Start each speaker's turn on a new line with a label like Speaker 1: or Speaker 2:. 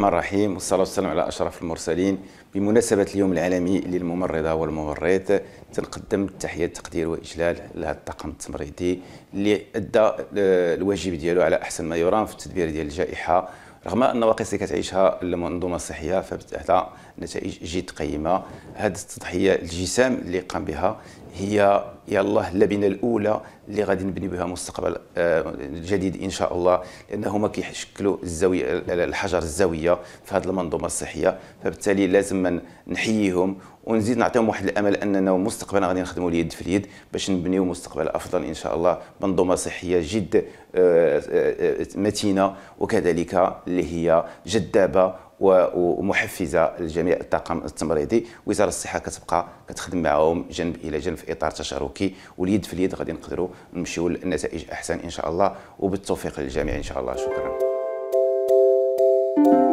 Speaker 1: الرحمن الرحيم والصلاة والسلام على أشرف المرسلين بمناسبة اليوم العالمي للممرضة والممرض تنقدم تحية تقدير وإجلال لهذا الطاقم التمريضي اللي أدى آه، الواجب ديالو على أحسن ما يرام في التدبير ديال الجائحة رغم النواقص اللي كتعيشها المنظومه الصحيه فبالتالي نتائج جد قيمه هذه التضحيه الجسام اللي قام بها هي يلا اللبنه الاولى اللي غادي نبني بها مستقبل آه، جديد ان شاء الله لان هما كيشكلوا الزاويه الحجر الزاويه في هذه المنظومه الصحيه فبالتالي لازم نحييهم ونزيد نعطيهم واحد الامل اننا مستقبلا غادي نخدموا اليد في اليد باش نبنيو مستقبل افضل ان شاء الله منظومه صحيه جد آه، آه، متينه وكذلك اللي هي جذابه ومحفزه لجميع الطاقم التمريضي وزاره الصحه كتبقى كتخدم معاهم جنب الى جنب في اطار تشاركي واليد في اليد غادي نقدروا نمشيو للنتائج احسن ان شاء الله وبالتوفيق للجميع ان شاء الله شكرا